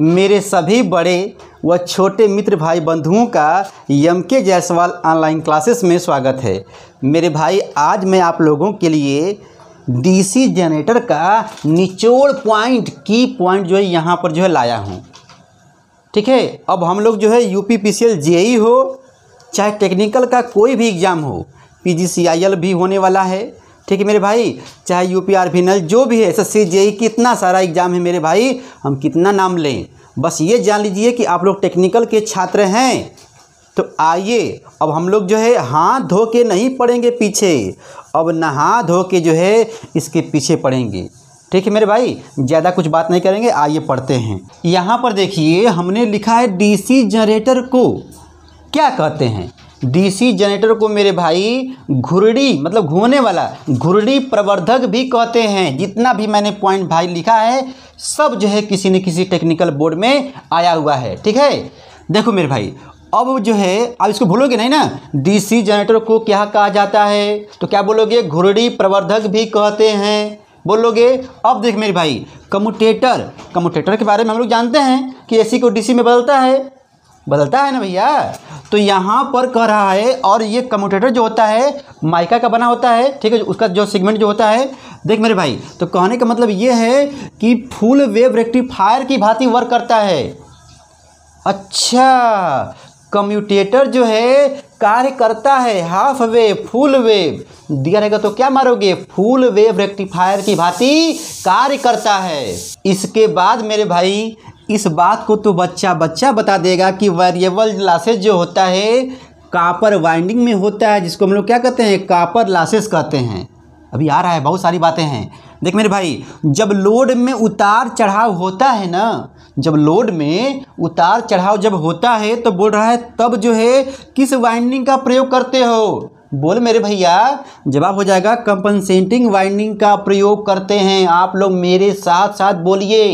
मेरे सभी बड़े व छोटे मित्र भाई बंधुओं का यम के जायसवाल ऑनलाइन क्लासेस में स्वागत है मेरे भाई आज मैं आप लोगों के लिए डीसी जनरेटर का निचोड़ पॉइंट की पॉइंट जो है यहाँ पर जो है लाया हूँ ठीक है अब हम लोग जो है U P P C L JE हो चाहे टेक्निकल का कोई भी एग्ज़ाम हो P G C I L भी होने वाला है ठीक है मेरे भाई चाहे यू पी आर फिनल जो भी है एस एस सी जेई कितना सारा एग्ज़ाम है मेरे भाई हम कितना नाम लें बस ये जान लीजिए कि आप लोग टेक्निकल के छात्र हैं तो आइए अब हम लोग जो है हाथ धो के नहीं पढ़ेंगे पीछे अब नहा धो के जो है इसके पीछे पढ़ेंगे ठीक है मेरे भाई ज़्यादा कुछ बात नहीं करेंगे आइए पढ़ते हैं यहाँ पर देखिए हमने लिखा है डीसी जनरेटर को क्या कहते हैं डीसी जनरेटर को मेरे भाई घुरड़ी मतलब घूमने वाला घुरड़ी प्रवर्धक भी कहते हैं जितना भी मैंने पॉइंट भाई लिखा है सब जो है किसी न किसी टेक्निकल बोर्ड में आया हुआ है ठीक है देखो मेरे भाई अब जो है आप इसको भूलोगे नहीं ना डीसी जनरेटर को क्या कहा जाता है तो क्या बोलोगे घुरड़ी प्रवर्धक भी कहते हैं बोलोगे अब देख मेरे भाई कम्यूटेटर कम्यूटेटर के बारे में हम लोग जानते हैं कि एसी को डीसी में बदलता है बदलता है ना भैया तो यहाँ पर कह रहा है और ये कम्यूटेटर जो होता है माइका का बना होता है ठीक है उसका जो सेगमेंट जो होता है देख मेरे भाई तो कहने का मतलब ये है कि फुल वेव रेक्टिफायर की भांति वर्क करता है अच्छा कम्यूटेटर जो है कार्य करता है हाफ वेव फुल वेव दिया रहेगा तो क्या मारोगे फुल वेव रेक्टिफायर की भांति कार्य करता है इसके बाद मेरे भाई इस बात को तो बच्चा बच्चा बता देगा कि वेरिएबल लासेज जो होता है कापर वाइंडिंग में होता है जिसको हम लोग क्या कहते हैं कापर लासेस कहते हैं अभी आ रहा है बहुत सारी बातें हैं देख मेरे भाई जब लोड में उतार चढ़ाव होता है ना जब लोड में उतार चढ़ाव जब होता है तो बोल रहा है तब जो है किस वाइंडिंग का प्रयोग करते हो बोल मेरे भैया जवाब हो जाएगा कंपनसेटिंग वाइंडिंग का प्रयोग करते हैं आप लोग मेरे साथ साथ बोलिए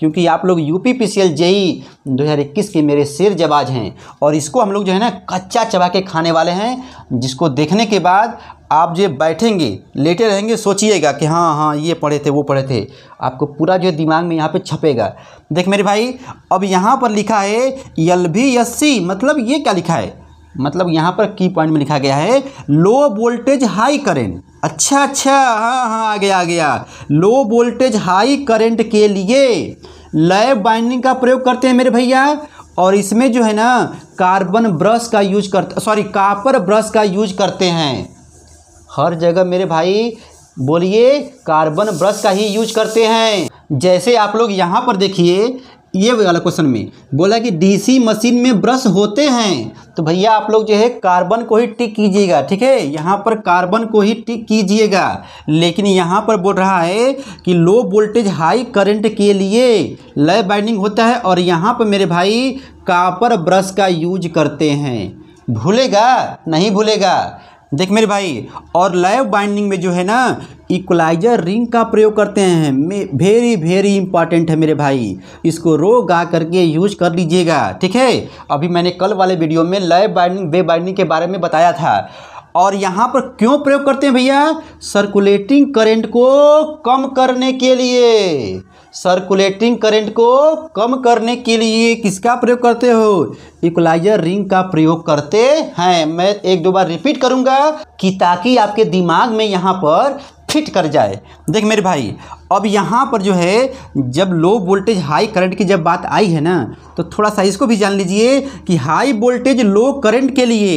क्योंकि आप लोग U P P C L JE दो हज़ार इक्कीस के मेरे शेर जवाज हैं और इसको हम लोग जो है ना कच्चा चबा के खाने वाले हैं जिसको देखने के बाद आप जो बैठेंगे लेटे रहेंगे सोचिएगा कि हाँ हाँ ये पढ़े थे वो पढ़े थे आपको पूरा जो दिमाग में यहाँ पे छपेगा देख मेरे भाई अब यहाँ पर लिखा है यल भी यस्सी मतलब ये क्या लिखा है मतलब यहाँ पर की पॉइंट में लिखा गया है लो वोल्टेज हाई करेंट अच्छा अच्छा हाँ हाँ आ गया आ गया लो वोल्टेज हाई करेंट के लिए लैब बाइंडिंग का प्रयोग करते हैं मेरे भैया और इसमें जो है ना कार्बन ब्रश का यूज करते सॉरी कापर ब्रश का यूज करते हैं हर जगह मेरे भाई बोलिए कार्बन ब्रश का ही यूज करते हैं जैसे आप लोग यहाँ पर देखिए ये वाला क्वेश्चन में बोला कि डीसी मशीन में ब्रश होते हैं तो भैया आप लोग जो है कार्बन को ही टिक कीजिएगा ठीक है यहाँ पर कार्बन को ही टिक कीजिएगा लेकिन यहाँ पर बोल रहा है कि लो वोल्टेज हाई करंट के लिए लय बाइंडिंग होता है और यहाँ पर मेरे भाई कापर ब्रश का यूज करते हैं भूलेगा नहीं भूलेगा देख मेरे भाई और लाइव बाइंडिंग में जो है ना इक्वलाइजर रिंग का प्रयोग करते हैं वेरी वेरी इंपॉर्टेंट है मेरे भाई इसको रो गा करके यूज कर लीजिएगा ठीक है अभी मैंने कल वाले वीडियो में लाइव बाइंडिंग वे बाइंडिंग के बारे में बताया था और यहाँ पर क्यों प्रयोग करते हैं भैया सर्कुलेटिंग करेंट को कम करने के लिए सर्कुलेटिंग करंट को कम करने के लिए किसका प्रयोग करते हो इक्वलाइजर रिंग का प्रयोग करते हैं मैं एक दो बार रिपीट करूंगा कि ताकि आपके दिमाग में यहाँ पर फिट कर जाए देख मेरे भाई अब यहाँ पर जो है जब लो वोल्टेज हाई करंट की जब बात आई है ना तो थोड़ा सा इसको भी जान लीजिए कि हाई वोल्टेज लो करंट के लिए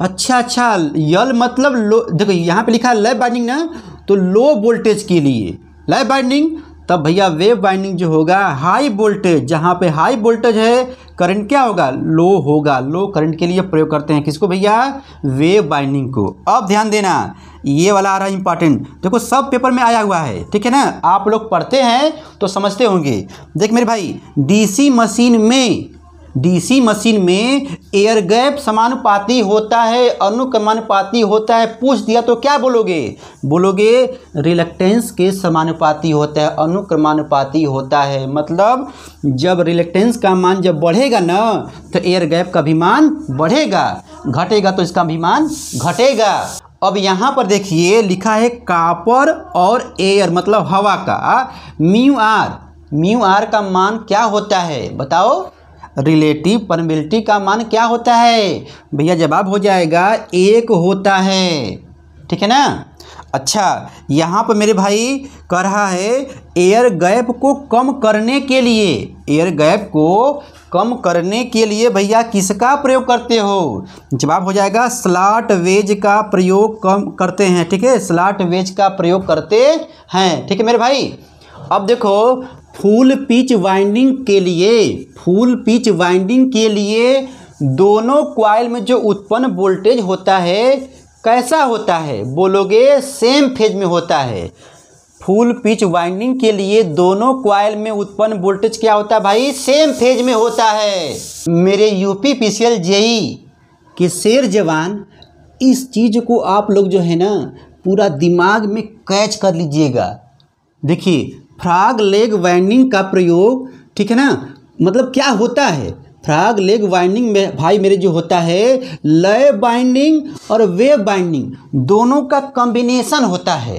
अच्छा अच्छा यल मतलब लो देखो यहाँ पे लिखा है लाइव बाइंडिंग ना तो लो वोल्टेज के लिए लाइव बाइंडिंग तब भैया वेव वाइंडिंग जो होगा हाई वोल्टेज जहाँ पे हाई वोल्टेज है करंट क्या होगा लो होगा लो करंट के लिए प्रयोग करते हैं किसको भैया वेव वाइंडिंग को अब ध्यान देना ये वाला आ रहा है इंपॉर्टेंट देखो सब पेपर में आया हुआ है ठीक है ना आप लोग पढ़ते हैं तो समझते होंगे देख मेरे भाई डीसी मशीन में डीसी मशीन में एयर गैप समानुपाती होता है अनुक्रमानुपाती होता है पूछ दिया तो क्या बोलोगे बोलोगे रिलेक्टेंस के समानुपाती होता है अनुक्रमानुपाती होता है मतलब जब रिलेक्टेंस का मान जब बढ़ेगा ना तो एयर गैप का भी मान बढ़ेगा घटेगा तो इसका भी मान घटेगा अब यहाँ पर देखिए लिखा है कापर और एयर मतलब हवा का म्यू आर म्यू आर का मान क्या होता है बताओ रिलेटिव परमिलिटी का मान क्या होता है भैया जवाब हो जाएगा एक होता है ठीक है ना अच्छा यहाँ पर मेरे भाई कह रहा है एयर गैप को कम करने के लिए एयर गैप को कम करने के लिए भैया किसका प्रयोग करते हो जवाब हो जाएगा स्लाट वेज का प्रयोग कम करते हैं ठीक है स्लाट वेज का प्रयोग करते हैं ठीक है मेरे भाई अब देखो फूल पिच वाइंडिंग के लिए फूल पिच वाइंडिंग के लिए दोनों क्वाइल में जो उत्पन्न वोल्टेज होता है कैसा होता है बोलोगे सेम फेज में होता है फुल पिच वाइंडिंग के लिए दोनों क्वाइल में उत्पन्न वोल्टेज क्या होता है भाई सेम फेज में होता है मेरे UP P C L JE के शेर जवान इस चीज़ को आप लोग जो है ना पूरा दिमाग में कैच कर लीजिएगा देखिए फ्राग लेग वाइंडिंग का प्रयोग ठीक है ना मतलब क्या होता है फ्राग लेग बाइंडिंग में भाई मेरे जो होता है लय बाइंडिंग और वेव बाइंडिंग दोनों का कॉम्बिनेशन होता है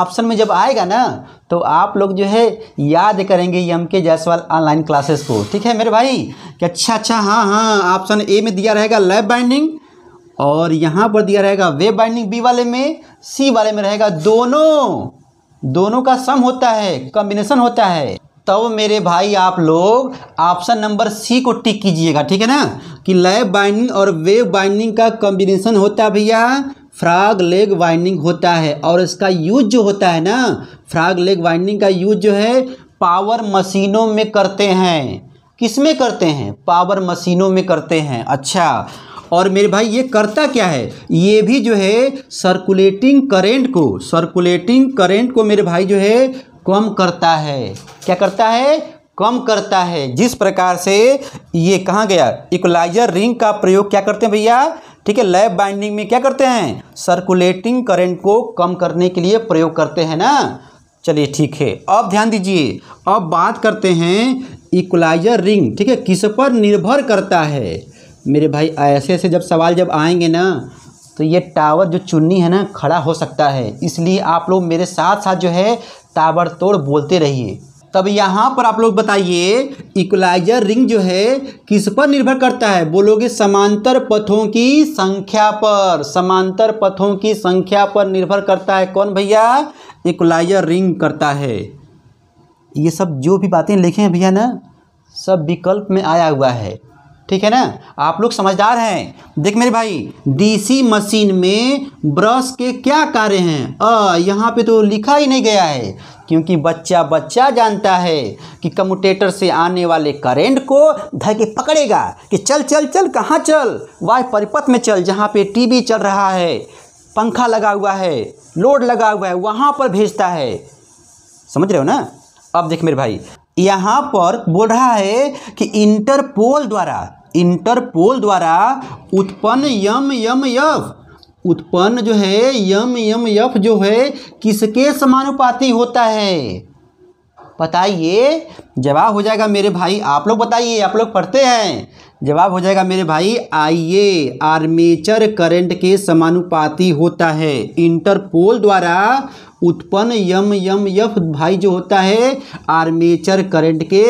ऑप्शन में जब आएगा ना तो आप लोग जो है याद करेंगे यम के जायसवाल ऑनलाइन क्लासेस को ठीक है मेरे भाई कि अच्छा अच्छा हाँ हाँ ऑप्शन ए में दिया रहेगा लय बाइंडिंग और यहाँ पर दिया रहेगा वेव बाइंडिंग बी वाले में सी वाले में रहेगा दोनों दोनों का सम होता है कॉम्बिनेशन होता है तब मेरे भाई आप लोग ऑप्शन नंबर सी को टिक कीजिएगा ठीक है ना कि लैब बाइंडिंग और वेव बाइंडिंग का कॉम्बिनेशन होता है भैया फ्राग लेग वाइंडिंग होता है और इसका यूज जो होता है ना फ्राग लेग वाइंडिंग का यूज जो है पावर मशीनों में करते हैं किस में करते हैं पावर मशीनों में करते हैं अच्छा और मेरे भाई ये करता क्या है ये भी जो है सर्कुलेटिंग करेंट को सर्कुलेटिंग करेंट को मेरे भाई जो है कम करता है क्या करता है कम करता है जिस प्रकार से ये कहाँ गया इक्वलाइजर रिंग का प्रयोग क्या करते हैं भैया ठीक है लैब बाइंडिंग में क्या करते हैं सर्कुलेटिंग करंट को कम करने के लिए प्रयोग करते हैं ना चलिए ठीक है अब ध्यान दीजिए अब बात करते हैं इक्वलाइजर रिंग ठीक है किस पर निर्भर करता है मेरे भाई ऐसे ऐसे जब सवाल जब आएंगे ना तो ये टावर जो चुन्नी है ना खड़ा हो सकता है इसलिए आप लोग मेरे साथ साथ जो है ताबड़तोड़ बोलते रहिए तब यहाँ पर आप लोग बताइए इक्वलाइजर रिंग जो है किस पर निर्भर करता है बोलोगे समांतर पथों की संख्या पर समांतर पथों की संख्या पर निर्भर करता है कौन भैया इक्वलाइजर रिंग करता है ये सब जो भी बातें लिखे हैं भैया ना सब विकल्प में आया हुआ है ठीक है ना आप लोग समझदार हैं देख मेरे भाई डीसी मशीन में ब्रश के क्या कार्य हैं अ यहाँ पे तो लिखा ही नहीं गया है क्योंकि बच्चा बच्चा जानता है कि कम्यूटेटर से आने वाले करंट को धर के पकड़ेगा कि चल चल चल कहाँ चल वाह परिपथ में चल जहाँ पे टीवी चल रहा है पंखा लगा हुआ है लोड लगा हुआ है वहाँ पर भेजता है समझ रहे हो ना अब देख मेरे भाई यहाँ पर बोल रहा है कि इंटरपोल द्वारा इंटरपोल द्वारा उत्पन्न यम यम यफ उत्पन्न जो है यम यम यफ जो है किसके समानुपाती होता है बताइए जवाब हो जाएगा मेरे भाई आप लोग बताइए आप लोग पढ़ते हैं जवाब हो जाएगा मेरे भाई आइए आर्मेचर करंट के समानुपाती होता है इंटरपोल द्वारा उत्पन्न यम यम यफ भाई जो होता है आर्मेचर करंट के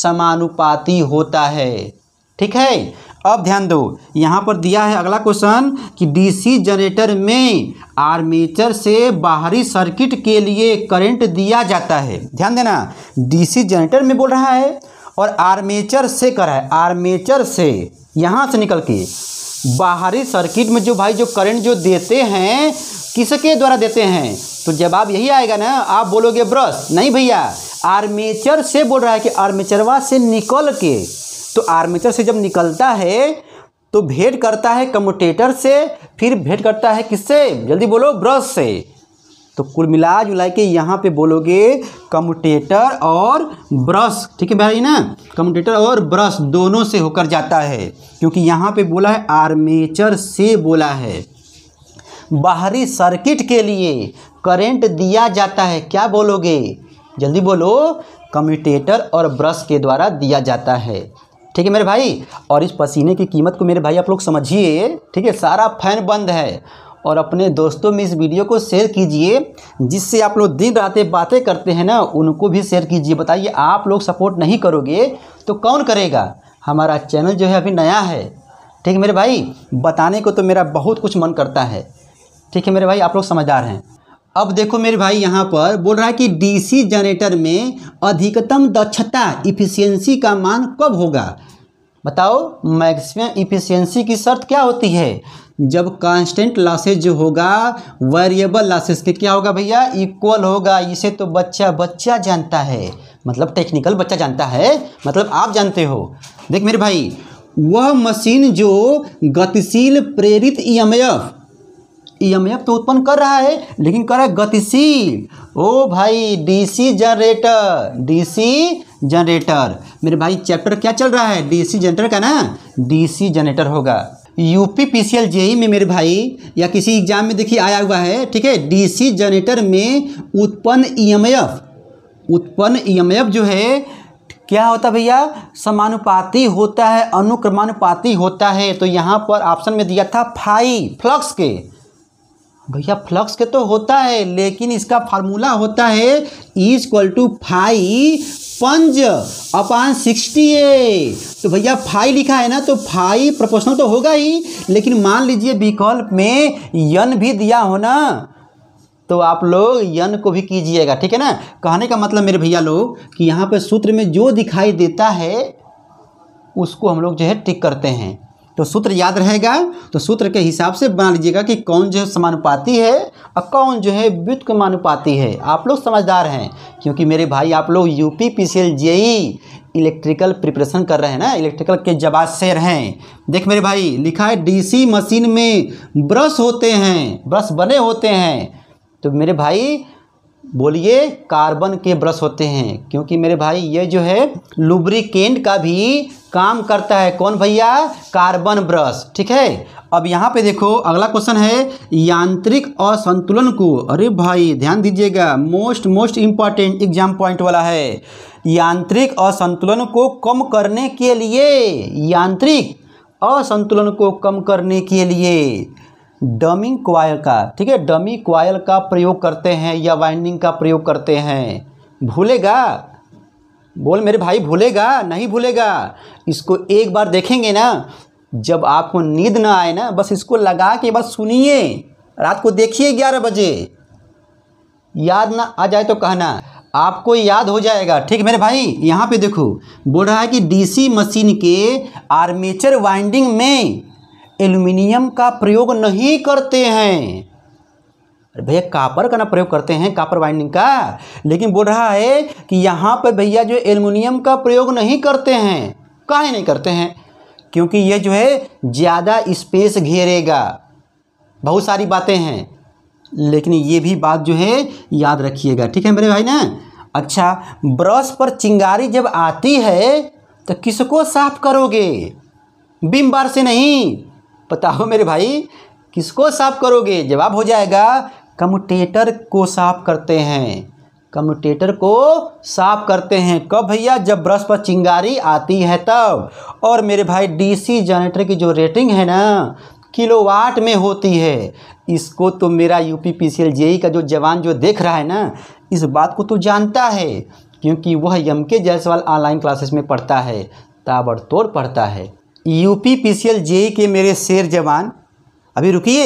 समानुपाती होता है ठीक है अब ध्यान दो यहाँ पर दिया है अगला क्वेश्चन कि डीसी जनरेटर में आर्मेचर से बाहरी सर्किट के लिए करंट दिया जाता है ध्यान देना डीसी जनरेटर में बोल रहा है और आर्मेचर से कर रहा है आर्मेचर से यहाँ से निकल के बाहरी सर्किट में जो भाई जो करंट जो देते हैं किसके द्वारा देते हैं तो जवाब यही आएगा ना आप बोलोगे ब्रश नहीं भैया आर्मेचर से बोल रहा है कि आर्मेचरवा से निकल के तो आर्मेचर से जब निकलता है तो भेंट करता है कम्यूटेटर से फिर भेंट करता है किससे जल्दी बोलो ब्रश से तो कुल मिला जुला के यहाँ पे बोलोगे कम्यूटेटर और ब्रश ठीक है भाई ना कम्यूटेटर और ब्रश दोनों से होकर जाता है क्योंकि यहाँ पे बोला है आर्मेचर से बोला है बाहरी सर्किट के लिए करंट दिया जाता है क्या बोलोगे जल्दी बोलो कम्यूटेटर और ब्रश के द्वारा दिया जाता है ठीक है मेरे भाई और इस पसीने की कीमत को मेरे भाई आप लोग समझिए ठीक है सारा फैन बंद है और अपने दोस्तों में इस वीडियो को शेयर कीजिए जिससे आप लोग दिन रातें बातें करते हैं ना उनको भी शेयर कीजिए बताइए आप लोग सपोर्ट नहीं करोगे तो कौन करेगा हमारा चैनल जो है अभी नया है ठीक है मेरे भाई बताने को तो मेरा बहुत कुछ मन करता है ठीक है मेरे भाई आप लोग समझदार हैं अब देखो मेरे भाई यहाँ पर बोल रहा है कि डीसी जनरेटर में अधिकतम दक्षता इफिशियंसी का मान कब होगा बताओ मैक्सिमम इफिशियंसी की शर्त क्या होती है जब कांस्टेंट लॉसेज जो होगा वेरिएबल लॉसेज के क्या होगा भैया इक्वल होगा इसे तो बच्चा बच्चा जानता है मतलब टेक्निकल बच्चा जानता है मतलब आप जानते हो देख मेरे भाई वह मशीन जो गतिशील प्रेरित ई ईएमएफ e तो उत्पन्न कर रहा है लेकिन कर रहा है गतिशील ओ भाई डीसी जनरेटर डीसी जनरेटर मेरे भाई चैप्टर क्या चल रहा है डीसी जनरेटर का ना डीसी जनरेटर होगा यूपी पी पीसीएल जेई में मेरे भाई या किसी एग्जाम में देखिए आया हुआ है ठीक है डीसी जनरेटर में उत्पन्न ईएमएफ e उत्पन्न ईएमएफ e जो है क्या होता है भैया समानुपाती होता है अनुक्रमानुपाती होता है तो यहाँ पर ऑप्शन में दिया था फाइव फ्लक्स के भैया फ्लक्स के तो होता है लेकिन इसका फार्मूला होता है इज इक्वल टू फाई पंज अपान सिक्सटी ए तो भैया फाई लिखा है ना तो फाई प्रपोशनल तो होगा ही लेकिन मान लीजिए विकल्प में यन भी दिया हो ना तो आप लोग यन को भी कीजिएगा ठीक है ना कहने का मतलब मेरे भैया लोग कि यहाँ पर सूत्र में जो दिखाई देता है उसको हम लोग जो है टिक करते हैं तो सूत्र याद रहेगा तो सूत्र के हिसाब से बना लीजिएगा कि कौन जो है समानुपाती है और कौन जो है व्युत्कमानुपाती है आप लोग समझदार हैं क्योंकि मेरे भाई आप लोग U P P C L JE electrical preparation कर रहे हैं ना इलेक्ट्रिकल के जवाब से हैं देख मेरे भाई लिखा है डीसी मशीन में ब्रश होते हैं ब्रश बने होते हैं तो मेरे भाई बोलिए कार्बन के ब्रश होते हैं क्योंकि मेरे भाई ये जो है लुब्रिकेंट का भी काम करता है कौन भैया कार्बन ब्रश ठीक है अब यहाँ पे देखो अगला क्वेश्चन है यांत्रिक असंतुलन को अरे भाई ध्यान दीजिएगा most most important exam point वाला है यांत्रिक असंतुलन को कम करने के लिए यांत्रिक असंतुलन को कम करने के लिए डमी क्वायल का ठीक है डमी क्वायल का प्रयोग करते हैं या वाइंडिंग का प्रयोग करते हैं भूलेगा बोल मेरे भाई भूलेगा नहीं भूलेगा इसको एक बार देखेंगे ना जब आपको नींद ना आए ना बस इसको लगा के बस सुनिए रात को देखिए ग्यारह बजे याद ना आ जाए तो कहना आपको याद हो जाएगा ठीक मेरे भाई यहाँ पे देखो बोल रहा है कि डीसी मशीन के आर्मेचर वाइंडिंग में एल्यूमिनियम का प्रयोग नहीं करते हैं अरे भैया कापर का ना प्रयोग करते हैं कापर बाइंडिंग का लेकिन बोल रहा है कि यहाँ पर भैया जो एल्युमिनियम का प्रयोग नहीं करते हैं कहा नहीं करते हैं क्योंकि ये जो है ज़्यादा स्पेस घेरेगा बहुत सारी बातें हैं लेकिन ये भी बात जो है याद रखिएगा ठीक है मेरे भाई ना अच्छा ब्रश पर चिंगारी जब आती है तो किसको साफ करोगे बिम बार से नहीं बताओ मेरे भाई किसको साफ करोगे जवाब हो जाएगा कम्यूटेटर को साफ करते हैं कम्यूटेटर को साफ करते हैं कब भैया जब ब्रश पर चिंगारी आती है तब और मेरे भाई डीसी जनरेटर की जो रेटिंग है ना किलोवाट में होती है इसको तो मेरा U P P C L JE का जो जवान जो देख रहा है ना इस बात को तो जानता है क्योंकि वह यम के जायसवाल ऑनलाइन क्लासेस में पढ़ता है ताबड़तोड़ पढ़ता है U P P C L JE के मेरे शेर जवान अभी रुकिए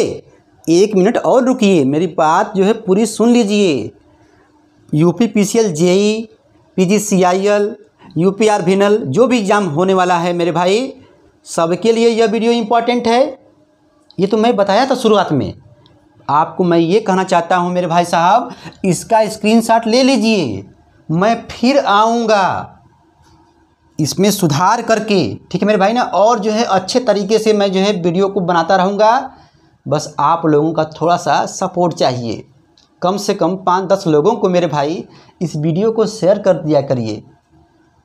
एक मिनट और रुकिए मेरी बात जो है पूरी सुन लीजिए U P P C L JE P G C I L U P R भिनल जो भी एग्ज़ाम होने वाला है मेरे भाई सबके लिए यह वीडियो इम्पॉर्टेंट है ये तो मैं बताया था शुरुआत में आपको मैं ये कहना चाहता हूँ मेरे भाई साहब इसका स्क्रीनशॉट ले लीजिए मैं फिर आऊँगा इसमें सुधार करके ठीक है मेरे भाई ना और जो है अच्छे तरीके से मैं जो है वीडियो को बनाता रहूँगा बस आप लोगों का थोड़ा सा सपोर्ट चाहिए कम से कम पाँच दस लोगों को मेरे भाई इस वीडियो को शेयर कर दिया करिए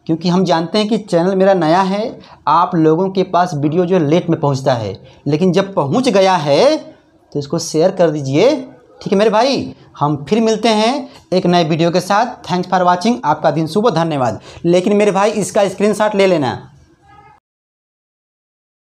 क्योंकि हम जानते हैं कि चैनल मेरा नया है आप लोगों के पास वीडियो जो लेट में पहुंचता है लेकिन जब पहुंच गया है तो इसको शेयर कर दीजिए ठीक है मेरे भाई हम फिर मिलते हैं एक नए वीडियो के साथ थैंक्स फॉर वाचिंग आपका दिन शुभ धन्यवाद लेकिन मेरे भाई इसका स्क्रीनशॉट ले लेना